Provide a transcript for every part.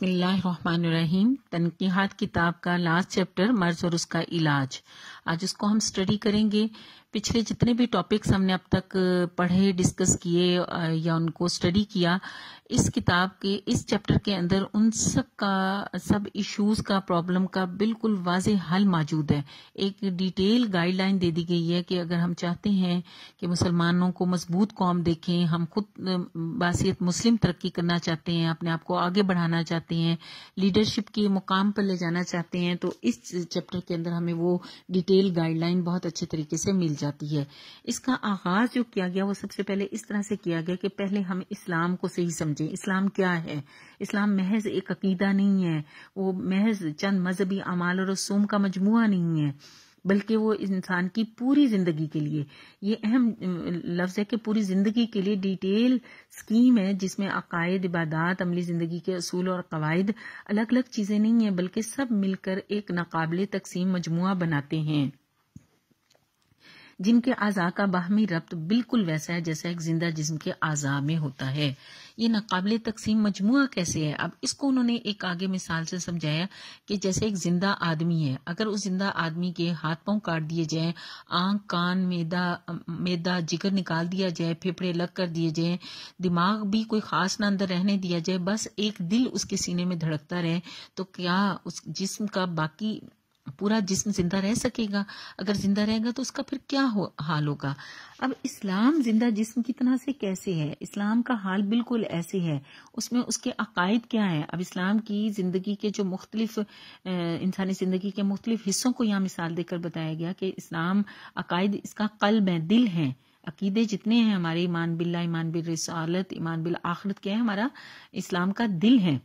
बिस्मिल्लाहिर्रहमानिर्रहीम तनकीहत किताब का लास्ट चैप्टर मर्ज और उसका इलाज आज उसको हम स्टडी करेंगे पिछले जितने भी टॉपिक्स हमने अब तक पढ़े डिस्कस किए या उनको स्टडी किया इस किताब के इस चैप्टर के अंदर उन सब का सब इश्यूज का प्रॉब्लम का बिल्कुल वाज हल मौजूद है एक डिटेल गाइडलाइन दे दी गई है कि अगर हम चाहते हैं कि मुसलमानों को मजबूत कौम देखें हम खुद बासीत मुस्लिम तरक्की करना चाहते हैं अपने आप को आगे बढ़ाना चाहते हैं लीडरशिप के मुकाम पर ले जाना चाहते हैं तो इस चैप्टर के अंदर हमें वो डिटेल गाइडलाइन बहुत अच्छे तरीके से मिल जाए जाती है इसका आगाज जो किया गया वो सबसे पहले इस तरह से किया गया कि पहले हम इस्लाम को सही समझें इस्लाम क्या है इस्लाम महज एक अकीदा नहीं है वो महज चंद मजहबी अमाल और रसूम का मजमु नहीं है बल्कि वो इंसान की पूरी जिंदगी के लिए ये अहम लफ्ज है कि पूरी जिंदगी के लिए डिटेल स्कीम है जिसमें अकायद इबादत अमली जिंदगी के असूल और कवायद अलग अलग चीजें नहीं है बल्कि सब मिलकर एक नाकबले तकसीम मजमु बनाते हैं जिनके आज़ा का बाहमी रब्त बिल्कुल वैसा है जैसा एक जिंदा जिसम के आज़ा में होता है ये नाकबिल तकसीम मजमू कैसे है अब इसको उन्होंने एक आगे मिसाल से समझाया कि जैसे एक जिंदा आदमी है अगर उस जिंदा आदमी के हाथ पांव काट दिए जाए आंख कान मैदा मैदा जिगर निकाल दिया जाए फेफड़े लग कर दिए जाए दिमाग भी कोई खास ना अंदर रहने दिया जाए बस एक दिल उसके सीने में धड़कता रहे तो क्या उस जिस्म का बाकी पूरा जिसम जिंदा रह सकेगा अगर जिंदा रहेगा तो उसका फिर क्या हो हाल होगा अब इस्लाम जिंदा जिस्म की तरह से कैसे है इस्लाम का हाल बिल्कुल ऐसे है उसमें उसके अकायद क्या है अब इस्लाम की ज़िंदगी के जो मुख्तलिफ इंसानी ज़िंदगी के मुख्तलिफ हिस्सों को यहाँ मिसाल देकर बताया गया कि इस्लाम अकायद इसका कल्ब है दिल है अकीदे जितने हैं हमारे ईमान बिल्ला ईमान बिल रसालत ईमान बिल आखरत क्या है हमारा इस्लाम का दिल है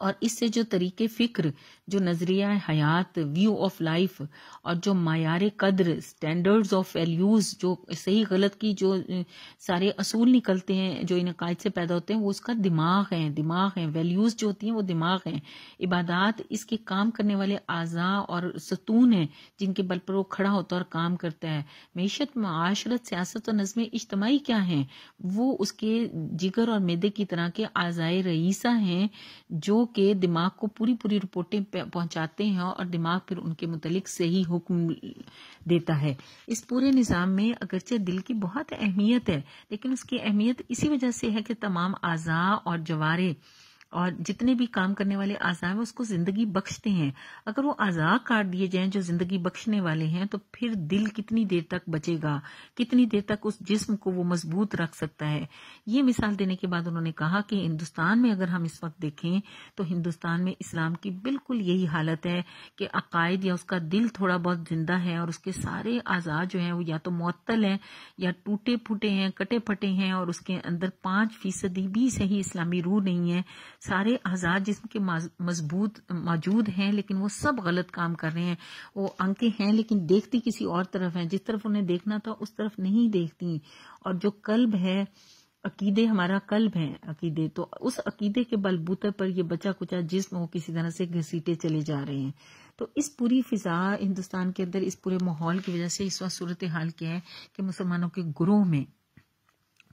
और इससे जो तरीके फ़िक्र जो नज़रिया हयात व्यू ऑफ लाइफ और जो मायार कदर स्टैंडर्ड्स ऑफ वैल्यूज़ जो सही गलत की जो सारे असूल निकलते हैं जो इन अकायद से पैदा होते हैं वो उसका दिमाग है दिमाग है वैल्यूज़ जो होती हैं वो दिमाग हैं इबादात इसके काम करने वाले आज़ा और सतून हैं जिनके बल पर वो खड़ा होता है और काम करता है मीशत माशरत सियासत और नज़म इज्तमाही क्या है वो उसके जिगर और मैदे की तरह के आज़ाए रईसा हैं जो के दिमाग को पूरी पूरी रिपोर्टें पहुंचाते हैं और दिमाग फिर उनके मुतलिक से ही हुक्म देता है इस पूरे निज़ाम में अगरचे दिल की बहुत अहमियत है लेकिन उसकी अहमियत इसी वजह से है कि तमाम आज़ा और जवारे और जितने भी काम करने वाले आज़ा हैं उसको ज़िंदगी बख्शते हैं अगर वो आज़ा काट दिए जाएं जो ज़िंदगी बख्शने वाले हैं तो फिर दिल कितनी देर तक बचेगा कितनी देर तक उस जिस्म को वो मजबूत रख सकता है ये मिसाल देने के बाद उन्होंने कहा कि हिंदुस्तान में अगर हम इस वक्त देखें तो हिंदुस्तान में इस्लाम की बिल्कुल यही हालत है कि अकायद या उसका दिल थोड़ा बहुत जिंदा है और उसके सारे आज़ा जो है वो या तो मअतल है या टूटे फूटे हैं कटे फटे हैं और उसके अंदर पांच फीसदी भी सही इस्लामी रूह नहीं है सारे आज़ाद जिसम के मजबूत मौजूद हैं लेकिन वो सब गलत काम कर रहे हैं वो आंखें हैं लेकिन देखती किसी और तरफ हैं जिस तरफ उन्हें देखना था उस तरफ नहीं देखती और जो कल्ब है अकीदे हमारा कल्ब है अकीदे तो उस अकीदे के बलबूते पर ये बचा कुचा जिसम वो किसी तरह से घसीटे चले जा रहे हैं तो इस पूरी फिजा हिंदुस्तान के अंदर इस पूरे माहौल की वजह से इस वक्त सूरत हाल क्या है कि मुसलमानों के ग्रोह में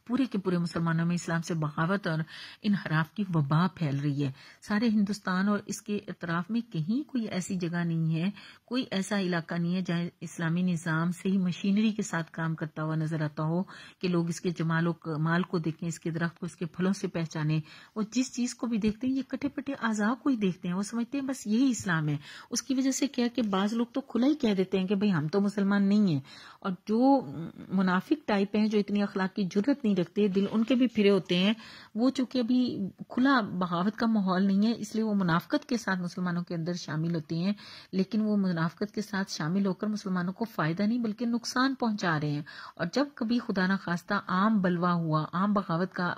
पूरे के पूरे मुसलमानों में इस्लाम से बगावत और इनहराफ की वबा फैल रही है सारे हिंदुस्तान और इसके अतराफ में कहीं कोई ऐसी जगह नहीं है कोई ऐसा इलाका नहीं है जहां इस्लामी निज़ाम से ही मशीनरी के साथ काम करता हुआ नजर आता हो कि लोग इसके जमालो माल को देखें इसके दरख्त को इसके फलों से पहचाने वो जिस चीज़ को भी देखते हैं ये कटे पटे आजाब को ही देखते हैं वो समझते हैं बस यही इस्लाम है उसकी वजह से क्या कि बाज लोग तो खुला ही कह देते हैं कि भाई हम तो मुसलमान नहीं है और जो मुनाफिक टाइप है जो इतनी अखलाक की जरूरत नहीं नहीं रखते दिल उनके भी फिरे होते हैं वो चूंकि अभी खुला बगावत का माहौल नहीं है इसलिए वो मुनाफ्त के साथ मुसलमानों के अंदर शामिल होते हैं लेकिन वो मुनाफ्त के साथ शामिल होकर मुसलमानों को फ़ायदा नहीं बल्कि नुकसान पहुंचा रहे हैं और जब कभी खुदा न खास्ता आम बलवा हुआ आम बगावत का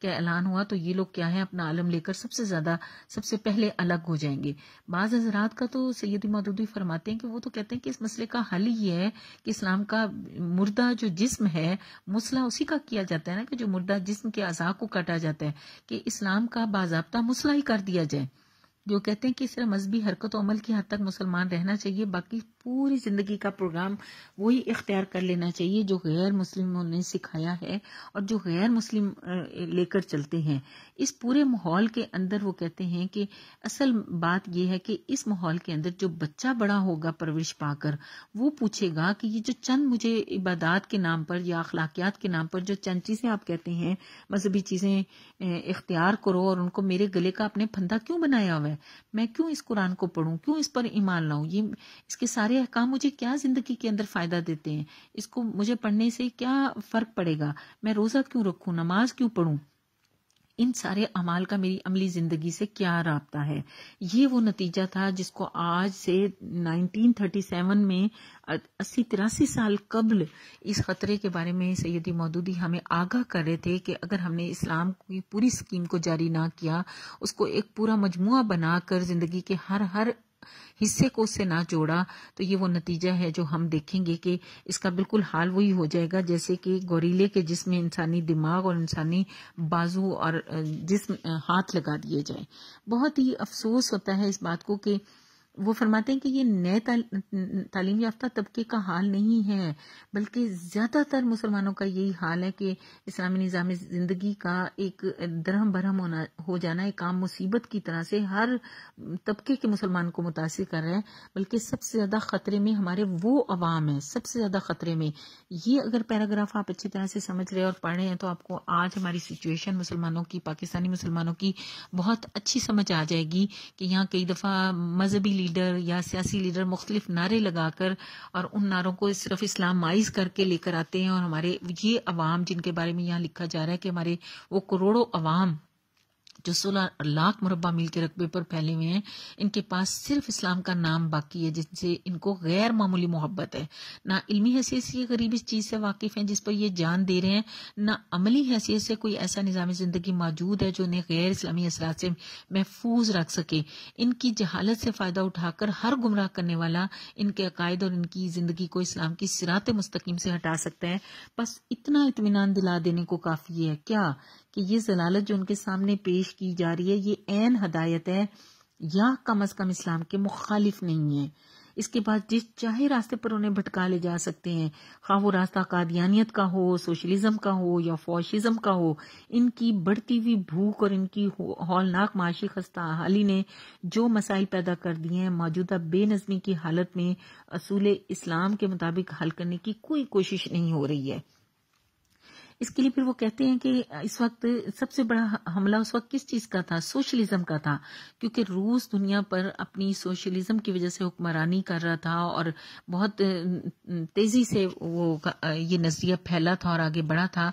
क्या ऐलान हुआ तो ये लोग क्या है अपना आलम लेकर सबसे ज़्यादा सबसे पहले अलग हो जाएंगे बाज़ हजरात का तो सैदी मदूदी फरमाते हैं कि वो तो कहते हैं कि इस मसले का हल ये है कि इस्लाम का मुर्दा जो जिसम है मसला उसी का किया जा कहता है ना कि जो मुर्दा जिसम के अज़ा को काटा जाता है कि इस्लाम का बाबा मुसला ही कर दिया जाए जो कहते हैं कि सिर्फ मजहबी हरकत अमल की हद तक मुसलमान रहना चाहिए बाकी पूरी जिंदगी का प्रोग्राम वही इख्तियार कर लेना चाहिए जो गैर मुस्लिमों ने सिखाया है और जो गैर मुस्लिम लेकर चलते हैं इस पूरे माहौल के अंदर वो कहते हैं कि असल बात यह है कि इस माहौल के अंदर जो बच्चा बड़ा होगा परवरिश पाकर वो पूछेगा कि ये जो चंद मुझे इबादत के नाम पर या अखलाकियात के नाम पर जो चंद चीज़ें आप कहते हैं मजहबी चीज़ें इख्तियार करो और उनको मेरे गले का अपने फंदा क्यों बनाया हुआ है मैं क्यों इस कुरान को पढ़ू क्यों इस पर ईमान लाऊ ये इसके सारे सारे अहकाम मुझे क्या ज़िंदगी के अंदर फ़ायदा देते हैं इसको मुझे पढ़ने से क्या फ़र्क पड़ेगा मैं रोज़ा क्यों रखू नमाज क्यों पढ़ू इन सारे अमाल का मेरी अमली ज़िंदगी से क्या रहा है ये वो नतीजा था जिसको आज से 1937 में अस्सी तिरासी साल कबल इस ख़तरे के बारे में सैदी मौदूदी हमें आगाह कर रहे थे कि अगर हमने इस्लाम की पूरी स्कीम को जारी ना किया उसको एक पूरा मजमु बनाकर ज़िंदगी के हर हर हिस्से को उससे ना जोड़ा तो ये वो नतीजा है जो हम देखेंगे कि इसका बिल्कुल हाल वही हो जाएगा जैसे कि गोरीले के जिसम इंसानी दिमाग और इंसानी बाजू और जिसम हाथ लगा दिए जाए बहुत ही अफसोस होता है इस बात को कि वो फरमाते हैं कि ये नए तालीम याफ्ता तबके का हाल नहीं है बल्कि ज़्यादातर मुसलमानों का यही हाल है कि इस्लामी निज़ाम ज़िंदगी का एक दरहम बरहम होना हो जाना एक काम मुसीबत की तरह से हर तबके के मुसलमान को मुतासर कर रहा है बल्कि सबसे ज़्यादा ख़तरे में हमारे वो अवाम है सबसे ज़्यादा ख़तरे में ये अगर पैराग्राफ आप अच्छी तरह से समझ रहे और पढ़ रहे हैं तो आपको आज हमारी सिचुएशन मुसलमानों की पाकिस्तानी मुसलमानों की बहुत अच्छी समझ आ जाएगी कि यहाँ कई दफ़ा मजहबी लीडर या सियासी लीडर मुख्तलिफ नारे लगाकर और उन नारों को सिर्फ इस्लामाइज करके लेकर आते हैं और हमारे ये अवाम जिनके बारे में यहाँ लिखा जा रहा है कि हमारे वो करोड़ों अवाम जो सोलह लाख मुरबा मील के रकबे पर फैले हुए हैं इनके पास सिर्फ इस्लाम का नाम बाकी है जिनसे इनको गैर मामूली मोहब्बत है ना इलमी हैसियत से गरीब इस चीज़ से वाकिफ़ हैं जिस पर ये जान दे रहे हैं ना अमली हैसियत से कोई ऐसा निज़ाम ज़िंदगी मौजूद है जो इन्हें गैर इस्लामी असरा से महफूज रख सके इनकी जहालत से फ़ायदा उठाकर हर गुमराह करने वाला इनके अकायद और इनकी ज़िंदगी को इस्लाम की सिरात मुस्तकीम से हटा सकता है बस इतना इतमान दिला देने को काफ़ी है क्या कि ये जलालत जो उनके सामने पेश की जा रही है ये एन हदायत है या कम अज कम इस्लाम के मुखालिफ नहीं है इसके बाद जिस चाहे रास्ते पर उन्हें भटका ले जा सकते हैं खा वो रास्ता कादियानियत का हो सोशलिज्म का हो या फौशिज्म का हो इनकी बढ़ती हुई भूख और इनकी हौलनाक माशी खस्ता हाली ने जो मसाइल पैदा कर दिए हैं मौजूदा बेनजमी की हालत में असूल इस्लाम के मुताबिक हल करने की कोई कोशिश नहीं हो रही है इसके लिए फिर वो कहते हैं कि इस वक्त सबसे बड़ा हमला उस वक्त किस चीज़ का था सोशलिज्म का था क्योंकि रूस दुनिया पर अपनी सोशलिज्म की वजह से हुक्मरानी कर रहा था और बहुत तेज़ी से वो ये नज़रिया फैला था और आगे बढ़ा था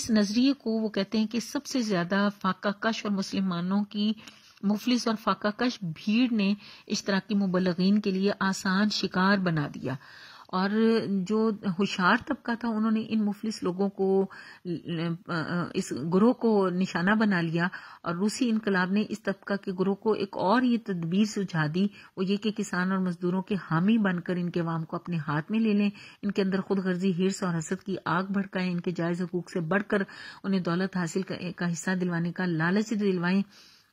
इस नज़रिए को वो कहते हैं कि सबसे ज़्यादा फाका कश और मुसलमानों की मुफलिस और फाकाकश भीड़ ने इश्तराकी मुबलगिन के लिए आसान शिकार बना दिया और जो होशियार तबका था उन्होंने इन मुफलिस लोगों को इस ग्रोह को निशाना बना लिया और रूसी इनकलाब ने इस तबका के ग्रोह को एक और ये तदबीर सुझा दी वो ये कि किसान और मजदूरों के हामी बनकर इनके वाम को अपने हाथ में ले लें इनके अंदर खुद गर्जी हिरस और हसद की आग भड़काएं इनके जायज हकूक से बढ़कर उन्हें दौलत हासिल का हिस्सा दिलवाने का लालच दिलवाएं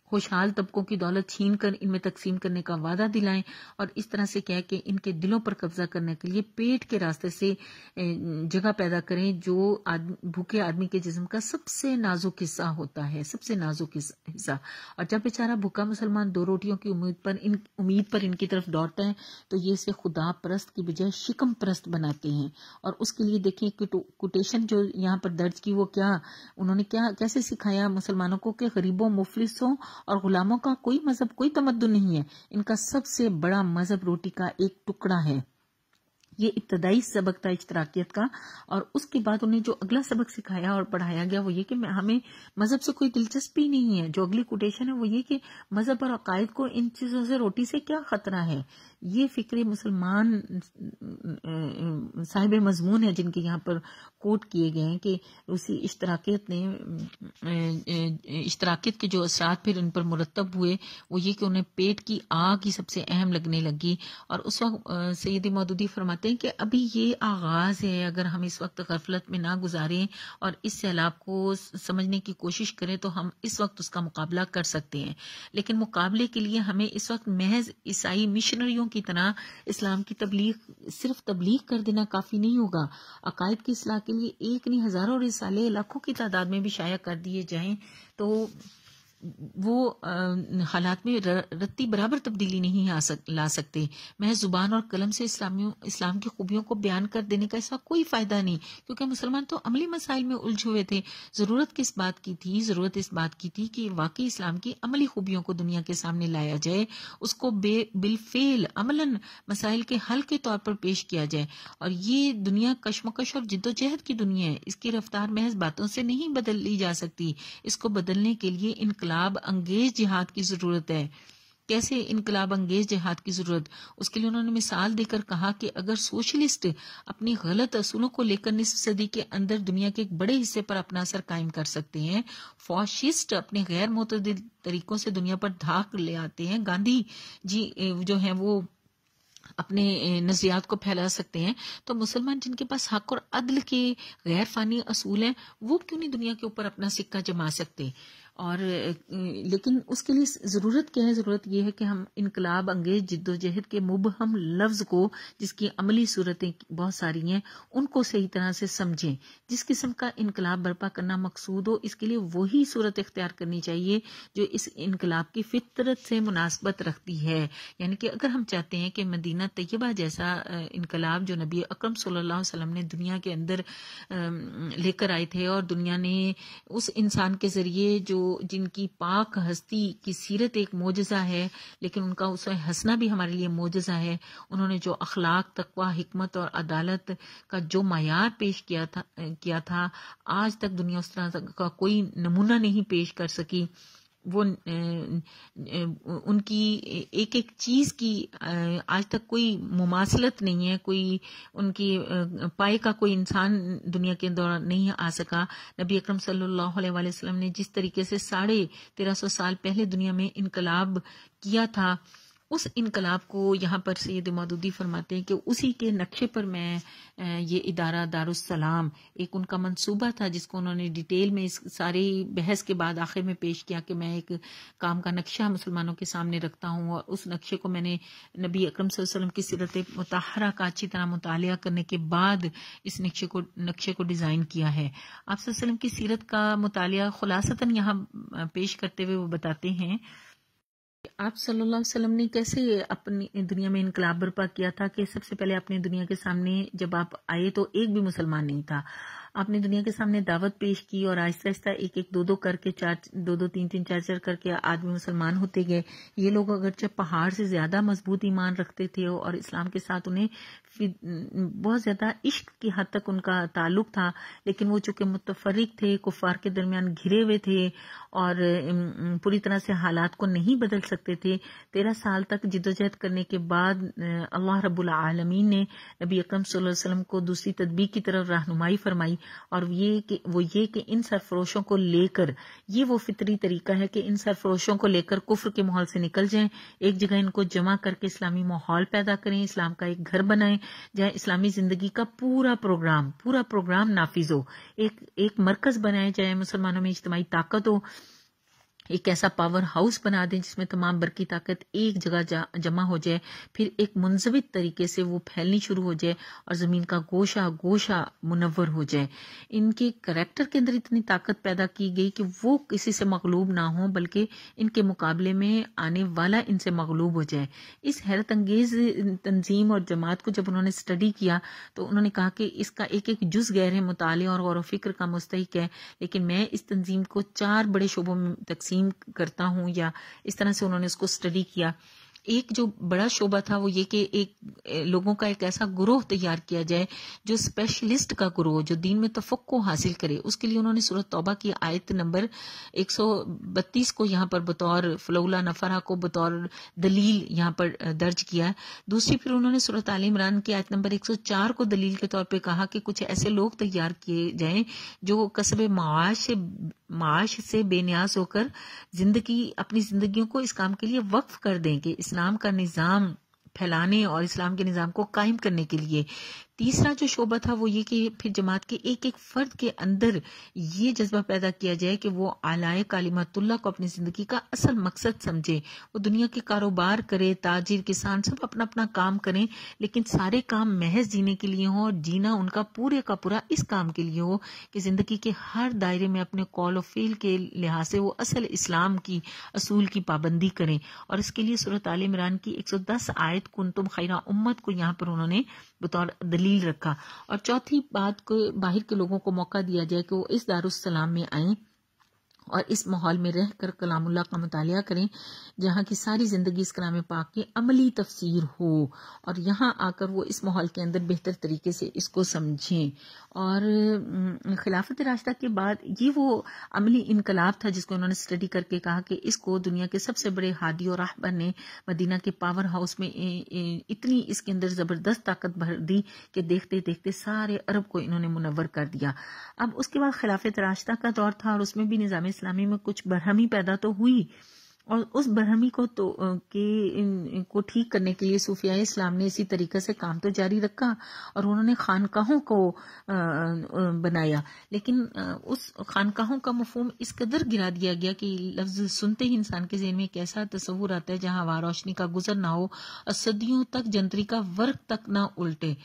खुशहाल तबकों की दौलत छीन कर इनमें तकसीम करने का वादा दिलाएं और इस तरह से क्या के इनके दिलों पर कब्जा करने के लिए पेट के रास्ते से जगह पैदा करें जो आद, भूखे आदमी के जिस्म का सबसे नाजुक हिस्सा होता है सबसे नाजुक हिस्सा और जब बेचारा भूखा मुसलमान दो रोटियों की उम्मीद पर इन उम्मीद पर इनकी तरफ दौड़ता है तो ये इसे खुदा परस्त की बजाय शिकम परस्त बनाते हैं और उसके लिए देखिए कोटेशन जो यहाँ पर दर्ज की वो क्या उन्होंने क्या कैसे सिखाया मुसलमानों को कि गरीबों मुफलिसों और गुलामों का कोई मजहब कोई तमद्दुन नहीं है इनका सबसे बड़ा मजहब रोटी का एक टुकड़ा है ये इब्तदाई सबक था इश्तराकियत का और उसके बाद उन्हें जो अगला सबक सिखाया और पढ़ाया गया वो ये कि हमें मजहब से कोई दिलचस्पी नहीं है जो अगली कोटेशन है वो ये कि मजहब और अकायद को इन चीज़ों से रोटी से क्या खतरा है ये फिक्र मुसलमान साहिब मजमून है जिनके यहाँ पर कोट किए गए हैं कि उसी इश्तराकियत ने इश्तराकियत के जो असरा फिर इन पर मुरतब हुए वो ये कि उन्हें पेट की आग ही सबसे अहम लगने लगी और उस वक्त सैदी मदूदी फरमाते हैं कि अभी ये आगाज़ है अगर हम इस वक्त गफलत में ना गुजारें और इस सैलाब को समझने की कोशिश करें तो हम इस वक्त उसका मुकाबला कर सकते हैं लेकिन मुकाबले के लिए हमें इस वक्त महज ईसाई मिशनरियों की तरह इस्लाम की तबलीग सिर्फ तबलीग कर देना काफ़ी नहीं होगा अकायद की असलाह के लिए एक नहीं हज़ारों रिसाले लाखों की तादाद में भी शाया कर दिए जाएँ तो वो हालात में रत्ती बराबर तब्दीली नहीं आ सक ला सकते मैं ज़ुबान और कलम से इस्लामियों इस्लाम की खूबियों को बयान कर देने का ऐसा कोई फ़ायदा नहीं क्योंकि मुसलमान तो अमली मसाइल में उलझे हुए थे ज़रूरत किस बात की थी ज़रूरत इस बात की थी कि वाकई इस्लाम की अमली खूबियों को दुनिया के सामने लाया जाए उसको बे बिलफेल अमलन मसाइल के हल के तौर पर पेश किया जाए और ये दुनिया कशमकश और जिद्दोजहद की दुनिया है इसकी रफ्तार महज बातों से नहीं बदल ली जा सकती इसको बदलने के लिए इनकल इनकलाब अंगेज जिहाद की ज़रूरत है कैसे इनकलाब अंगेज जिहाद की ज़रूरत उसके लिए उन्होंने मिसाल देकर कहा कि अगर सोशलिस्ट अपनी गलत असूलों को लेकर निस सदी के अंदर दुनिया के एक बड़े हिस्से पर अपना असर कायम कर सकते हैं फॉशिस्ट अपने गैर मुतद तरीकों से दुनिया पर धाक ले आते हैं गांधी जी जो है वो अपने नजरियात को फैला सकते हैं तो मुसलमान जिनके पास हक और अदल के गैर फानी असूल हैं वो क्यों नहीं दुनिया के ऊपर अपना सिक्का जमा सकते और लेकिन उसके लिए ज़रूरत क्या है ज़रूरत यह है कि हम इनकलाब अंगेज जिद्दोजहद के मुबहम लफ्ज़ को जिसकी अमली सूरतें बहुत सारी हैं उनको सही तरह से समझें जिस किस्म का इनकलाब बर्पा करना मकसूद हो इसके लिए वही सूरत इख्तियार करनी चाहिए जो इस इनकलाब की फितरत से मुनासबत रखती है यानी कि अगर हम चाहते हैं कि मदीना तैयबा जैसा इनकलाब जो नबी अक्रम वसल्लम ने दुनिया के अंदर लेकर आए थे और दुनिया ने उस इंसान के ज़रिए जो जिनकी पाक हस्ती की सीरत एक मोजा है लेकिन उनका उस हंसना भी हमारे लिए मोजा है उन्होंने जो अखलाक तकवा हमत और अदालत का जो मैार पेश किया था किया था आज तक दुनिया उस तरह का कोई नमूना नहीं पेश कर सकी वो उनकी एक एक चीज़ की आज तक कोई मुमासलत नहीं है कोई उनकी पाए का कोई इंसान दुनिया के दौरान नहीं आ सका नबी अक्रम सलम ने जिस तरीके से साढ़े तेरह सौ साल पहले दुनिया में इनकलाब किया था उस इनकलाब को यहाँ पर सैद मदूदी फरमाते हैं कि उसी के नक्शे पर मैं ये इदारा दारुसलाम एक उनका मंसूबा था जिसको उन्होंने डिटेल में इस सारी बहस के बाद आखिर में पेश किया कि मैं एक काम का नक्शा मुसलमानों के सामने रखता हूँ और उस नक्शे को मैंने नबी अक्रम वसल्लम की सीरत मतहरा का अच्छी तरह मुताल करने के बाद इस नक्शे को नक्शे को डिज़ाइन किया है आप की सीरत का मुताल खुलासतन यहाँ पेश करते हुए वो बताते हैं आप सल्लल्लाहु अलैहि वसल्लम ने कैसे अपनी दुनिया में इनकलाब बर्पा किया था कि सबसे पहले अपने दुनिया के सामने जब आप आए तो एक भी मुसलमान नहीं था आपने दुनिया के सामने दावत पेश की और आहिस्ता आहिस्ता एक एक दो दो करके चार दो दो तीन तीन चार चार करके आदमी मुसलमान होते गए ये लोग अगरचे पहाड़ से ज्यादा मजबूत ईमान रखते थे और इस्लाम के साथ उन्हें बहुत ज्यादा इश्क की हद तक उनका ताल्लुक था लेकिन वो चूंकि मुतफरक थे कुफार के दरमियान घिरे हुए थे और पूरी तरह से हालात को नहीं बदल सकते थे तेरह साल तक जिदोजहद करने के बाद अल्लाह रबुल आलमीन ने नबी अकरम वसल्लम को दूसरी तदबीर की तरफ रहनुमाई फरमाई और ये कि वो ये कि इन सरफरोशों को लेकर ये वो फितरी तरीका है कि इन सरफरोशों को लेकर कुफर के माहौल से निकल जाएं एक जगह इनको जमा करके इस्लामी माहौल पैदा करें इस्लाम का एक घर बनाएं जहां इस्लामी जिंदगी का पूरा प्रोग्राम पूरा प्रोग्राम नाफिज हो एक एक मरकज बनाया जाए मुसलमानों में इज्तमाही ताकत हो एक ऐसा पावर हाउस बना दें जिसमें तमाम बरकी ताकत एक जगह जमा हो जाए फिर एक मुंजमित तरीके से वो फैलनी शुरू हो जाए और ज़मीन का गोशा गोशा मुनवर हो जाए इनके करेक्टर के अंदर इतनी ताकत पैदा की गई कि वो किसी से मकलूब ना हो बल्कि इनके मुकाबले में आने वाला इनसे मकलूब हो जाए इस हैरत अंगेज तंजीम और जमात को जब उन्होंने स्टडी किया तो उन्होंने कहा कि इसका एक एक जुज गहरे मुताले और गौर फिक्र का मुस्तक है लेकिन मैं इस तंजीम को चार बड़े शोबों में तकसीम ड्रीम करता हूँ या इस तरह से उन्होंने उसको स्टडी किया एक जो बड़ा शोबा था वो ये कि एक लोगों का एक ऐसा ग्रोह तैयार किया जाए जो स्पेशलिस्ट का ग्रोह जो दीन में तफक को हासिल करे उसके लिए उन्होंने सूरत तौबा की आयत नंबर 132 को यहाँ पर बतौर फलौला नफरा को बतौर दलील यहाँ पर दर्ज किया दूसरी फिर उन्होंने सूरत आल इमरान की आयत नंबर 104 को दलील के तौर पर कहा कि कुछ ऐसे लोग तैयार किए जाए जो कस्बे मुआश से माश से बेन्यास होकर जिंदगी अपनी जिंदगियों को इस काम के लिए वक्फ कर दें कि इस्लाम का निज़ाम फैलाने और इस्लाम के निज़ाम को कायम करने के लिए तीसरा जो शोबा था वो ये कि फिर जमात के एक एक फर्द के अंदर ये जज्बा पैदा किया जाए कि वो आलाय कालीमतुल्ला को अपनी ज़िंदगी का असल मकसद समझे वो दुनिया के कारोबार करे ताजिर किसान सब अपना अपना काम करें लेकिन सारे काम महज जीने के लिए हों और जीना उनका पूरे का पूरा इस काम के लिए हो कि ज़िंदगी के हर दायरे में अपने कॉल और फील के लिहाज से वो असल इस्लाम की असूल की पाबंदी करें और इसके लिए सूरत आल इमरान की दस आयत कुंतुम खैरा उम्मत को यहाँ पर उन्होंने बतौर दलील जलील रखा और चौथी बात को बाहर के लोगों को मौका दिया जाए कि वो इस सलाम में आएं और इस माहौल में रह कर कलामुल्ला का मतलब करें जहाँ की सारी ज़िंदगी इस कलाम पाक की अमली तफसीर हो और यहाँ आकर वो इस माहौल के अंदर बेहतर तरीके से इसको समझें और खिलाफत रास्ता के बाद ये वो अमली इनकलाब था जिसको उन्होंने स्टडी करके कहा कि इसको दुनिया के सबसे बड़े हादी और राहबर ने मदीना के पावर हाउस में इतनी इसके अंदर ज़बरदस्त ताकत भर दी कि देखते देखते सारे अरब को इन्होंने मुनवर कर दिया अब उसके बाद खिलाफत रास्ता का दौर था और उसमें भी निज़ाम इस्लामी में कुछ बरहमी पैदा तो हुई और उस बरहमी को तो के को ठीक करने के लिए सूफिया इस्लाम ने इसी तरीके से काम तो जारी रखा और उन्होंने खानकाहों को बनाया लेकिन उस खानकाहों का मफहम इस कदर गिरा दिया गया कि लफ्ज सुनते ही इंसान के जहन में एक ऐसा तस्वूर आता है जहां हवा रोशनी का गुजर ना हो और सदियों तक जंतरी का वर्क तक ना उल्टे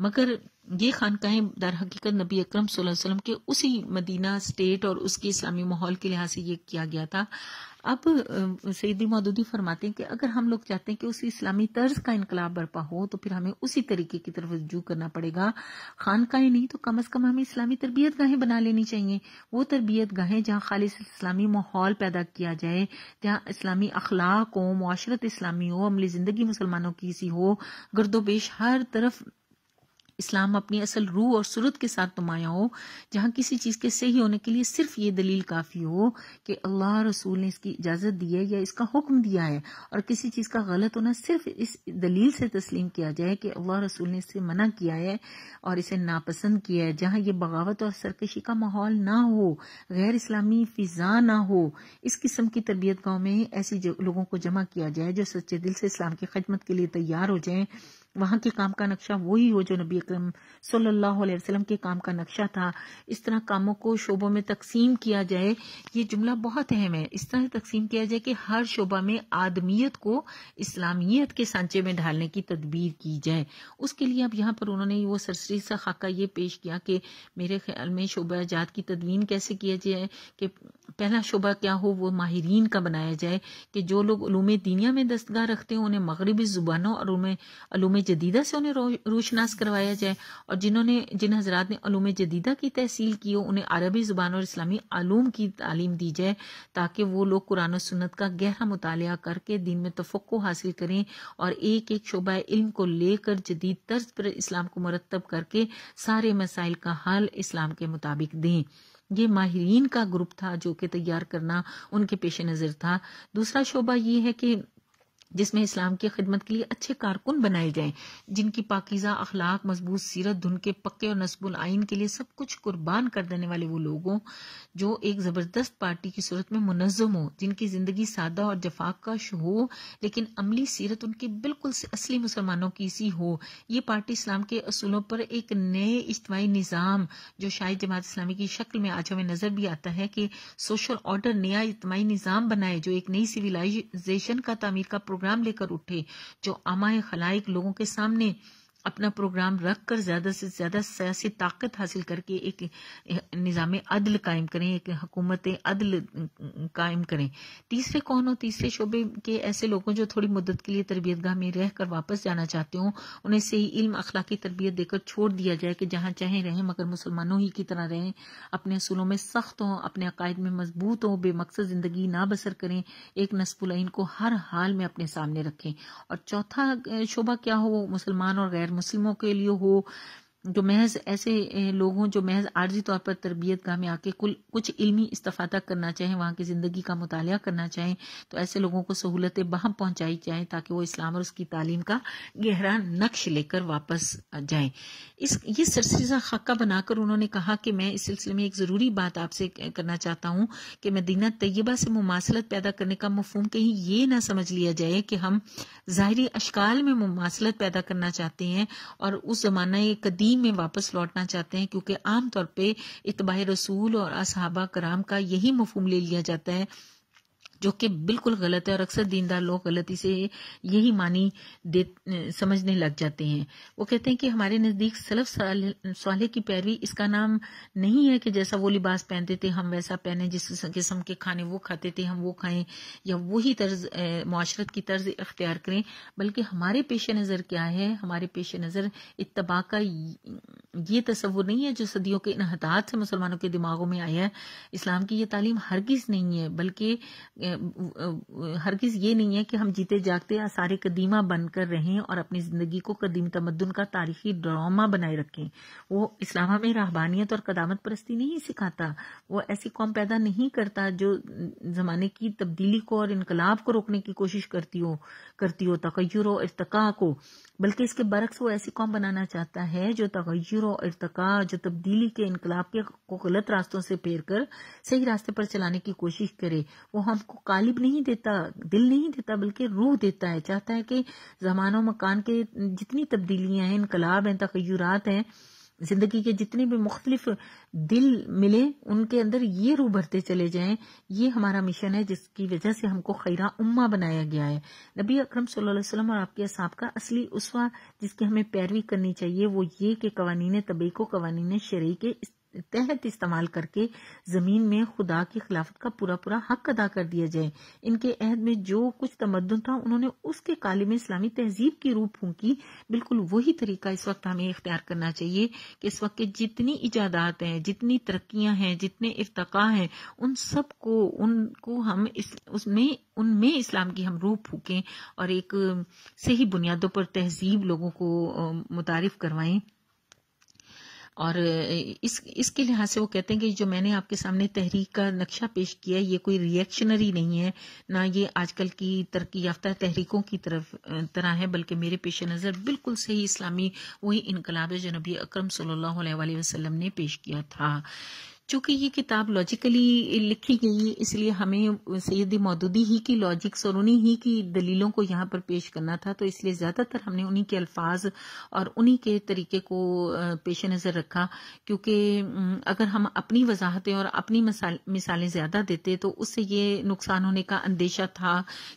मगर ये खानकाहें दर हकीकत नबी अक्रम सलम के उसी मदीना स्टेट और उसके इस्लामी माहौल के लिहाज से ये किया गया था अब सईदी मदूदी फरमाते हैं कि अगर हम लोग चाहते हैं कि उसी इस्लामी तर्ज का इनकलाब बर्पा हो तो फिर हमें उसी तरीके की तरफ रजू करना पड़ेगा खानकाहें नहीं तो कम अज कम हमें इस्लामी तरबियत गाहें बना लेनी चाहिए वो तरबियत गाहें जहाँ खालिश इस्लामी माहौल पैदा किया जाए जहां इस्लामी अखलाक हो माशरत इस्लामी हो अमली जिंदगी मुसलमानों की सी हो गर्दोबेश हर तरफ इस्लाम अपनी असल रूह और सूरत के साथ नुमाया हो जहाँ किसी चीज़ के सही होने के लिए सिर्फ ये दलील काफ़ी हो कि अल्लाह रसूल ने इसकी इजाज़त दी है या इसका हुक्म दिया है और किसी चीज़ का गलत होना सिर्फ इस दलील से तस्लीम किया जाए कि अल्लाह रसूल ने इसे मना किया है और इसे नापसंद किया है जहाँ ये बगावत और सरकशी का माहौल ना हो गैर इस्लामी फ़िज़ा ना हो इस किस्म की तरबियत गाँव में ऐसे लोगों को जमा किया जाए जो सच्चे दिल से इस्लाम की खदमत के लिए तैयार हो जाए वहां के काम का नक्शा वही हो जो नबी अक्रम सल्लाम के काम का नक्शा था इस तरह कामों को शोबों में तकसीम किया जाए ये जुमला बहुत अहम है इस तरह तकसीम किया जाए कि हर शोबा में आदमियत को इस्लामियत के सांचे में ढालने की तदबीर की जाए उसके लिए अब यहाँ पर उन्होंने वो सरसरी सा खाका ये पेश किया कि मेरे ख्याल में शोबा जात की तदवीन कैसे किया जाए कि पहला शोबा क्या हो वो माहरीन का बनाया जाए कि जो लोग दीनिया में दस्तगा रखते हैं उन्हें मगरबी ज़ुबानों और उन्हें जदीदा से उन्हें रोशनास करवाया जाए और जिन्होंने जिन हजरात ने अलूम जदीदा की तहसील की हो उन्हें अरबी ज़ुबान और इस्लामी आलूम की तालीम दी जाए ताकि वो लोग कुरान सुन्नत का गहरा मुताल करके दिन में तफक्को हासिल करें और एक एक शोबा इल्म को लेकर जदीद तर्ज पर इस्लाम को मरतब करके सारे मसाइल का हल इस्लाम के मुताबिक दें ये माहरीन का ग्रुप था जो कि तैयार करना उनके पेश नज़र था दूसरा शोबा ये है कि जिसमें इस्लाम की खिदमत के लिए अच्छे कारकुन बनाए जाएं जिनकी पाकिजा अखलाक मजबूत सीरत धुन के पक्के और नस्बुल आइन के लिए सब कुछ कुर्बान कर देने वाले वो लोगों जो एक ज़बरदस्त पार्टी की सूरत में मुनजम हो जिनकी ज़िंदगी सादा और जफाक का हो लेकिन अमली सीरत उनकी बिल्कुल असली मुसलमानों की सी हो ये पार्टी इस्लाम के असूलों पर एक नए इज्तवाई निज़ाम जो शायद जमात इस्लामी की शक्ल में आज हमें नज़र भी आता है कि सोशल ऑर्डर नया इज्तवाई निज़ाम बनाए जो एक नई सिविलाइजेशन का तमीर का प्रोग्राम प्रोग्राम लेकर उठे जो अमाय खलाइक लोगों के सामने अपना प्रोग्राम रख कर ज़्यादा से ज़्यादा सियासी ताकत हासिल करके एक निज़ाम अदल कायम करें एक हुकूमत अदल कायम करें तीसरे कौन हो तीसरे शोबे के ऐसे लोगों जो थोड़ी मुद्दत के लिए तरबियत गाह में रह कर वापस जाना चाहते हों उन्हें सही इल्म अखलाकी तरबियत देकर छोड़ दिया जाए कि जहाँ चाहे रहें मगर मुसलमानों ही की तरह रहें अपने असूलों में सख्त हों अपने अकायद में मजबूत हों बेमकसद ज़िंदगी ना बसर करें एक नसबुल को हर हाल में अपने सामने रखें और चौथा शोबा क्या हो वो मुसलमान और गैर मुस्लिमों के लिए हो जो महज ऐसे लोग हों जो महज आर्जी तौर पर तरबियत गाह में आके कुल कुछ इल्मी इस्तफादा करना चाहें वहाँ की ज़िंदगी का मुताल करना चाहें तो ऐसे लोगों को सहूलतें बहम पहुँचाई जाएँ ताकि वो इस्लाम और उसकी तालीम का गहरा नक्श लेकर वापस जाएँ इस ये सरसा खाका बनाकर उन्होंने कहा कि मैं इस सिलसिले में एक ज़रूरी बात आपसे करना चाहता हूँ कि मदीना तयबा से मुमासलत पैदा करने का मफहम कहीं ये ना समझ लिया जाए कि हम ज़ाहरी अशकाल में मुमासलत पैदा करना चाहते हैं और उस ज़माना कदीम दीन में वापस लौटना चाहते हैं क्योंकि आमतौर पर इतबा रसूल और असहाबा कराम का यही मफहम ले लिया जाता है जो कि बिल्कुल गलत है और अक्सर दीनदार लोग गलती से यही मानी दे समझने लग जाते हैं वो कहते हैं कि हमारे नज़दीक सलफ साले की पैरवी इसका नाम नहीं है कि जैसा वो लिबास पहनते थे हम वैसा पहने जिस किस्म के खाने वो खाते थे हम वो खाएं या वही तर्ज माशरत की तर्ज इख्तियार करें बल्कि हमारे पेश नज़र क्या है हमारे पेश नज़र इतबा का ये तस्वुर नहीं है जो सदियों के इनहतात से मुसलमानों के दिमागों में आया है इस्लाम की ये तालीम हरगिज़ नहीं है बल्कि हरगिज ये नहीं है कि हम जीते जागते सारे कदीमा बनकर रहें और अपनी जिंदगी को कदीम तमदन का तारीखी ड्रामा बनाए रखें वो इस्लामा में रहबानियत और कदामत परस्ती नहीं सिखाता वो ऐसी कौम पैदा नहीं करता जो जमाने की तब्दीली को और इनकलाब को रोकने की कोशिश करती हो करती हो तकैर और इरतका को बल्कि इसके बरक्स वो ऐसी कौम बनाना चाहता है जो तगैर और इरतका जो तब्दीली के इनकलाब के को गलत रास्तों से फेर कर सही रास्ते पर चलाने की कोशिश करे वो हमको कालिब नहीं देता दिल नहीं देता बल्कि रूह देता है चाहता है कि जमानो मकान के जितनी तब्दीलियां हैं इनकलाब हैं तखयरात हैं जिंदगी के जितने भी मुख्तलिफ दिल मिले उनके अंदर ये रू भरते चले जाएं ये हमारा मिशन है जिसकी वजह से हमको खैरा उम्मा बनाया गया है नबी अकरम सल्लल्लाहु अलैहि वसल्लम और आपके असाब का असली उसवा जिसकी हमें पैरवी करनी चाहिए वो ये कि कवानीन तबी को कवानीन शरीय के तहत इस्तेमाल करके जमीन में खुदा की खिलाफत का पूरा पूरा हक अदा कर दिया जाए इनके अहद में जो कुछ तमदन था उन्होंने उसके काले में इस्लामी तहजीब की रूप फूकी बिल्कुल वही तरीका इस वक्त हमें इख्तियार करना चाहिए कि इस वक्त के जितनी इजादात हैं जितनी तरक्या हैं जितने इरतका हैं उन सबको उनको हम इस, उसमें उनमें इस्लाम की हम रूप फूकें और एक सही बुनियादों पर तहजीब लोगों को मुतारफ करवाएं और इस इसके लिहाज से वो कहते हैं कि जो मैंने आपके सामने तहरीक का नक्शा पेश किया है ये कोई रिएक्शनरी नहीं है ना ये आजकल की तरक्की याफ्ता तहरीकों की तरफ तरह है बल्कि मेरे पेश नज़र बिल्कुल सही इस्लामी वही इनकलाब जनबी जो नबी अक्रम सल्ला वसलम ने पेश किया था चूंकि ये किताब लॉजिकली लिखी गई है इसलिए हमें सैयद मौदूदी ही की लॉजिक्स और उन्हीं ही की दलीलों को यहाँ पर पेश करना था तो इसलिए ज़्यादातर हमने उन्हीं के अल्फाज और उन्हीं के तरीके को पेश नज़र रखा क्योंकि अगर हम अपनी वजाहतें और अपनी मिसालें ज़्यादा देते तो उससे ये नुकसान होने का अंदेशा था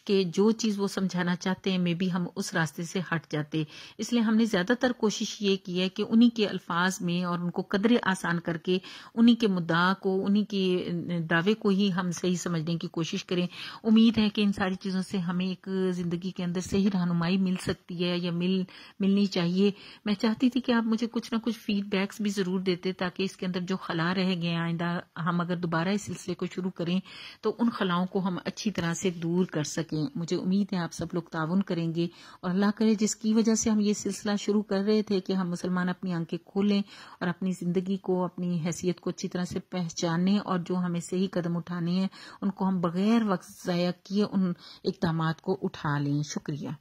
कि जो चीज़ वो समझाना चाहते हैं मे बी हम उस रास्ते से हट जाते इसलिए हमने ज़्यादातर कोशिश ये की है कि उन्हीं के अल्फाज में और उनको कदरे आसान करके उन्हीं के मुद्दा को उन्हीं के दावे को ही हम सही समझने की कोशिश करें उम्मीद है कि इन सारी चीज़ों से हमें एक ज़िंदगी के अंदर सही रहनुमाई मिल सकती है या मिल मिलनी चाहिए मैं चाहती थी कि आप मुझे कुछ ना कुछ फीडबैक्स भी ज़रूर देते ताकि इसके अंदर जो खला रह गए आइंदा हम अगर दोबारा इस सिलसिले को शुरू करें तो उन खलाओं को हम अच्छी तरह से दूर कर सकें मुझे उम्मीद है आप सब लोग ताउन करेंगे और अल्लाह करे जिसकी वजह से हम ये सिलसिला शुरू कर रहे थे कि हम मुसलमान अपनी आंखें खोलें और अपनी ज़िंदगी को अपनी हैसियत को अच्छी तरह से पहचाने और जो हमें सही कदम उठाने हैं उनको हम बगैर वक्त ज़ाया किए उन इकदाम को उठा लें शुक्रिया